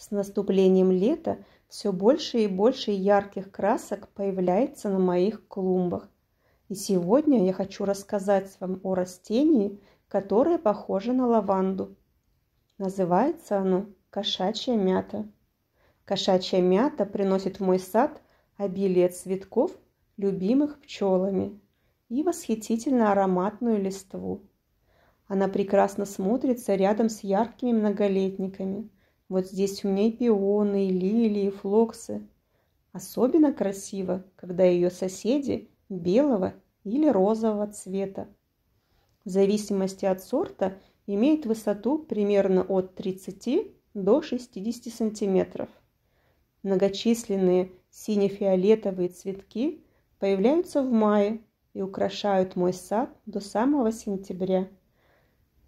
С наступлением лета все больше и больше ярких красок появляется на моих клумбах. И сегодня я хочу рассказать вам о растении, которое похоже на лаванду. Называется оно кошачья мята. Кошачья мята приносит в мой сад обилие цветков, любимых пчелами, и восхитительно ароматную листву. Она прекрасно смотрится рядом с яркими многолетниками – вот здесь у меня и пионы, и лилии, и флоксы. Особенно красиво, когда ее соседи белого или розового цвета. В зависимости от сорта имеет высоту примерно от 30 до 60 сантиметров. Многочисленные сине-фиолетовые цветки появляются в мае и украшают мой сад до самого сентября.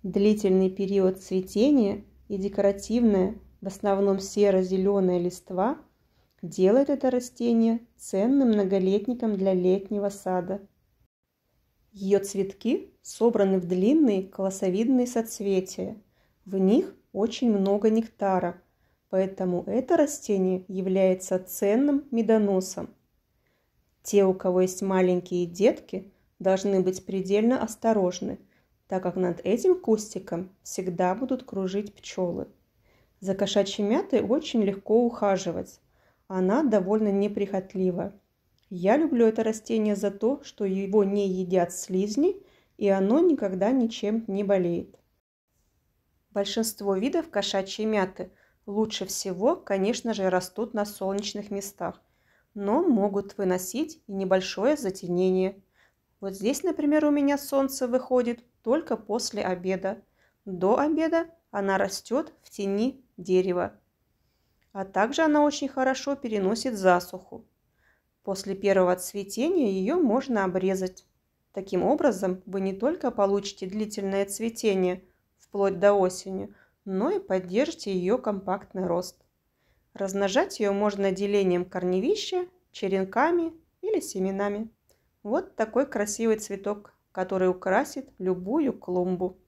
Длительный период цветения и декоративная в основном серо-зеленая листва, делает это растение ценным многолетником для летнего сада. Ее цветки собраны в длинные колосовидные соцветия. В них очень много нектара, поэтому это растение является ценным медоносом. Те, у кого есть маленькие детки, должны быть предельно осторожны, так как над этим кустиком всегда будут кружить пчелы – за кошачьей мятой очень легко ухаживать. Она довольно неприхотлива. Я люблю это растение за то, что его не едят слизни, и оно никогда ничем не болеет. Большинство видов кошачьей мяты лучше всего, конечно же, растут на солнечных местах, но могут выносить и небольшое затенение. Вот здесь, например, у меня солнце выходит только после обеда. До обеда она растет в тени дерева. А также она очень хорошо переносит засуху. После первого цветения ее можно обрезать. Таким образом, вы не только получите длительное цветение вплоть до осени, но и поддержите ее компактный рост. Размножать ее можно делением корневища, черенками или семенами. Вот такой красивый цветок, который украсит любую клумбу.